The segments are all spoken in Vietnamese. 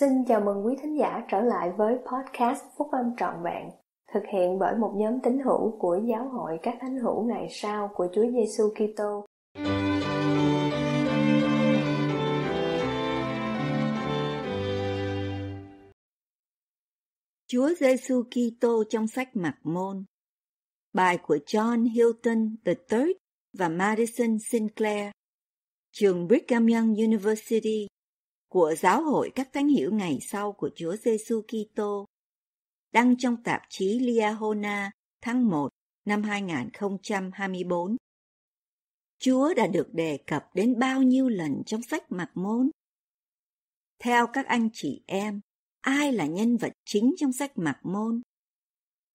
Xin chào mừng quý thính giả trở lại với podcast Phúc Âm Trọn Vẹn, thực hiện bởi một nhóm tín hữu của Giáo hội các thánh hữu ngày sau của Chúa Giêsu Kitô. Chúa Giêsu Kitô trong sách Mạc Môn. Bài của John Hilton the third và Madison Sinclair, trường Brigham Young University của giáo hội các thánh hiểu ngày sau của Chúa Giêsu Kitô, đăng trong tạp chí Liahona tháng 1 năm 2024. Chúa đã được đề cập đến bao nhiêu lần trong sách Mặc Môn? Theo các anh chị em, ai là nhân vật chính trong sách Mặc Môn?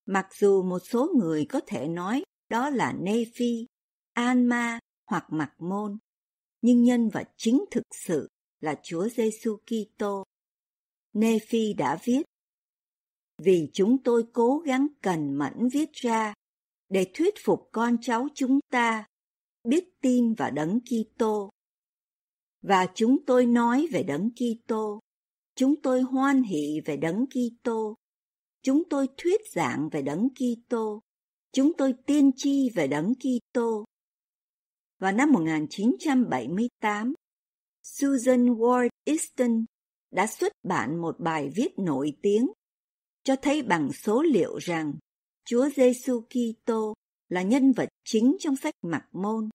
Mặc dù một số người có thể nói đó là Nephi, Anma hoặc Mặc Môn, nhưng nhân vật chính thực sự là Chúa Giêsu Kitô. Nephi đã viết: Vì chúng tôi cố gắng cần mẫn viết ra để thuyết phục con cháu chúng ta biết tin và đấng Kitô. Và chúng tôi nói về đấng Kitô, chúng tôi hoan hỷ về đấng Kitô, chúng tôi thuyết giảng về đấng Kitô, chúng tôi tiên tri về đấng Kitô. Vào năm 1978, Susan Ward Easton đã xuất bản một bài viết nổi tiếng cho thấy bằng số liệu rằng Chúa Giêsu Kitô là nhân vật chính trong sách Mặc Môn.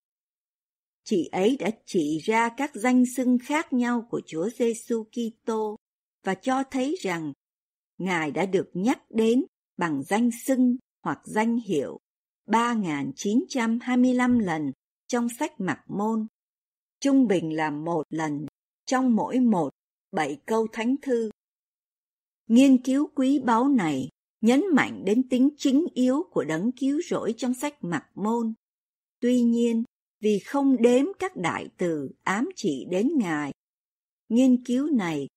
Chị ấy đã chỉ ra các danh xưng khác nhau của Chúa Giêsu Kitô và cho thấy rằng Ngài đã được nhắc đến bằng danh xưng hoặc danh hiệu 3.925 lần trong sách Mặc Môn trung bình là một lần trong mỗi một bảy câu thánh thư. Nghiên cứu quý báu này nhấn mạnh đến tính chính yếu của đấng cứu rỗi trong sách Mặc Môn. Tuy nhiên, vì không đếm các đại từ ám chỉ đến Ngài, nghiên cứu này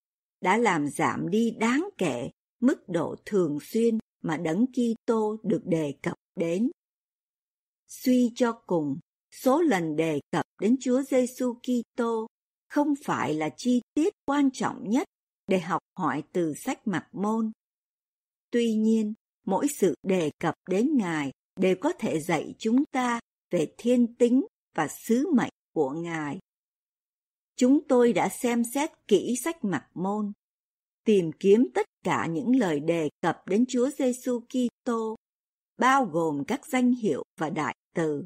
đã làm giảm đi đáng kể mức độ thường xuyên mà đấng Kitô được đề cập đến. Suy cho cùng, số lần đề cập đến Chúa Giêsu Kitô không phải là chi tiết quan trọng nhất để học hỏi từ sách mặt môn. Tuy nhiên, mỗi sự đề cập đến Ngài đều có thể dạy chúng ta về thiên tính và sứ mệnh của Ngài. Chúng tôi đã xem xét kỹ sách mặt môn, tìm kiếm tất cả những lời đề cập đến Chúa Giêsu Kitô, bao gồm các danh hiệu và đại từ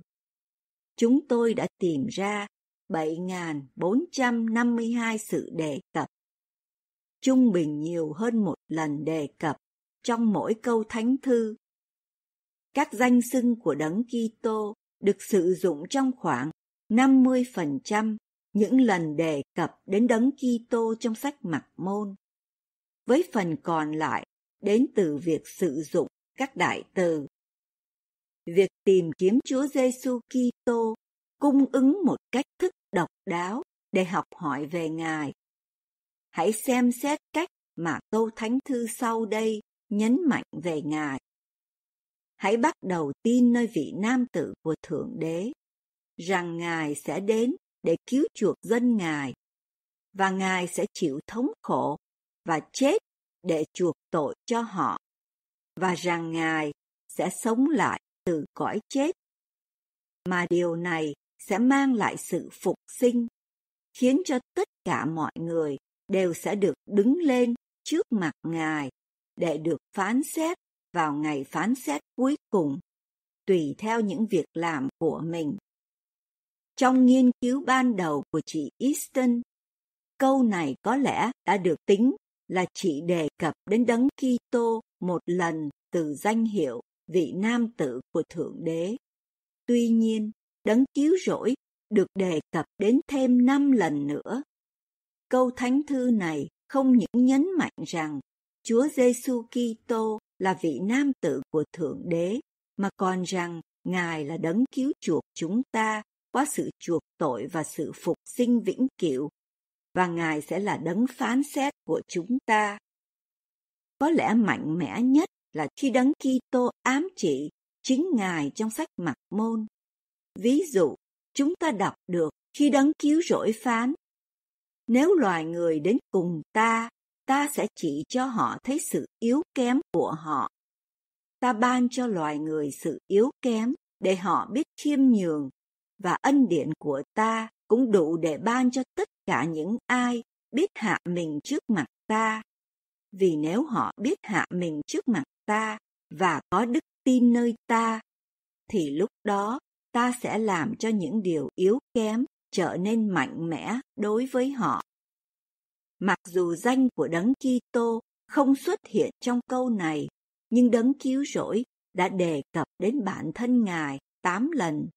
chúng tôi đã tìm ra 7.452 sự đề cập. Trung bình nhiều hơn một lần đề cập trong mỗi câu thánh thư. Các danh xưng của Đấng Kitô được sử dụng trong khoảng 50% những lần đề cập đến Đấng Kitô trong sách Mặc Môn. Với phần còn lại đến từ việc sử dụng các đại từ việc tìm kiếm Chúa Giêsu Kitô cung ứng một cách thức độc đáo để học hỏi về Ngài. Hãy xem xét cách mà câu thánh thư sau đây nhấn mạnh về Ngài. Hãy bắt đầu tin nơi vị nam tử của Thượng Đế, rằng Ngài sẽ đến để cứu chuộc dân Ngài, và Ngài sẽ chịu thống khổ và chết để chuộc tội cho họ, và rằng Ngài sẽ sống lại từ cõi chết mà điều này sẽ mang lại sự phục sinh khiến cho tất cả mọi người đều sẽ được đứng lên trước mặt ngài để được phán xét vào ngày phán xét cuối cùng tùy theo những việc làm của mình trong nghiên cứu ban đầu của chị easton câu này có lẽ đã được tính là chị đề cập đến đấng Kitô một lần từ danh hiệu vị nam tử của Thượng Đế. Tuy nhiên, đấng cứu rỗi được đề cập đến thêm năm lần nữa. Câu thánh thư này không những nhấn mạnh rằng Chúa Giêsu Kitô là vị nam tử của Thượng Đế, mà còn rằng Ngài là đấng cứu chuộc chúng ta qua sự chuộc tội và sự phục sinh vĩnh cửu, và Ngài sẽ là đấng phán xét của chúng ta. Có lẽ mạnh mẽ nhất là khi đấng Kitô ám chỉ chính Ngài trong sách Mặc Môn. Ví dụ, chúng ta đọc được khi đấng cứu rỗi phán nếu loài người đến cùng ta ta sẽ chỉ cho họ thấy sự yếu kém của họ ta ban cho loài người sự yếu kém để họ biết khiêm nhường và ân điển của ta cũng đủ để ban cho tất cả những ai biết hạ mình trước mặt ta vì nếu họ biết hạ mình trước mặt ta và có đức tin nơi ta thì lúc đó ta sẽ làm cho những điều yếu kém trở nên mạnh mẽ đối với họ mặc dù danh của đấng kitô không xuất hiện trong câu này nhưng đấng cứu rỗi đã đề cập đến bản thân ngài tám lần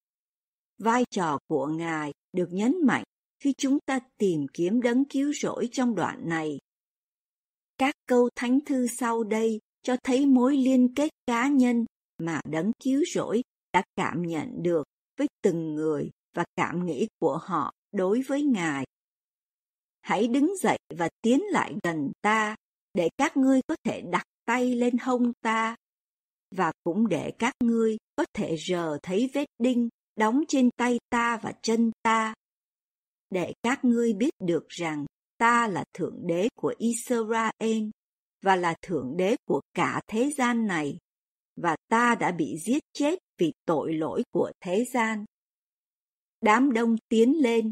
vai trò của ngài được nhấn mạnh khi chúng ta tìm kiếm đấng cứu rỗi trong đoạn này các câu thánh thư sau đây cho thấy mối liên kết cá nhân mà đấng cứu rỗi đã cảm nhận được với từng người và cảm nghĩ của họ đối với ngài hãy đứng dậy và tiến lại gần ta để các ngươi có thể đặt tay lên hông ta và cũng để các ngươi có thể rờ thấy vết đinh đóng trên tay ta và chân ta để các ngươi biết được rằng ta là thượng đế của Israel và là thượng đế của cả thế gian này và ta đã bị giết chết vì tội lỗi của thế gian đám đông tiến lên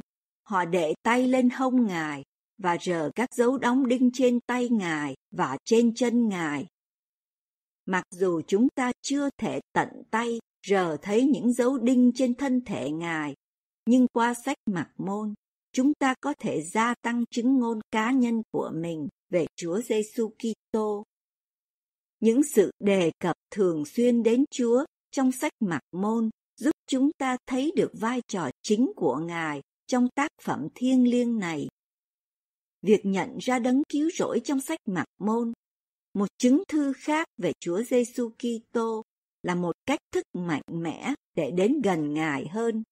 họ đệ tay lên hông ngài và rờ các dấu đóng đinh trên tay ngài và trên chân ngài mặc dù chúng ta chưa thể tận tay rờ thấy những dấu đinh trên thân thể ngài nhưng qua sách mặc môn chúng ta có thể gia tăng chứng ngôn cá nhân của mình về Chúa Giêsu Kitô. Những sự đề cập thường xuyên đến Chúa trong sách Mạc Môn giúp chúng ta thấy được vai trò chính của Ngài trong tác phẩm thiêng liêng này. Việc nhận ra đấng cứu rỗi trong sách Mạc Môn, một chứng thư khác về Chúa Giêsu Kitô là một cách thức mạnh mẽ để đến gần Ngài hơn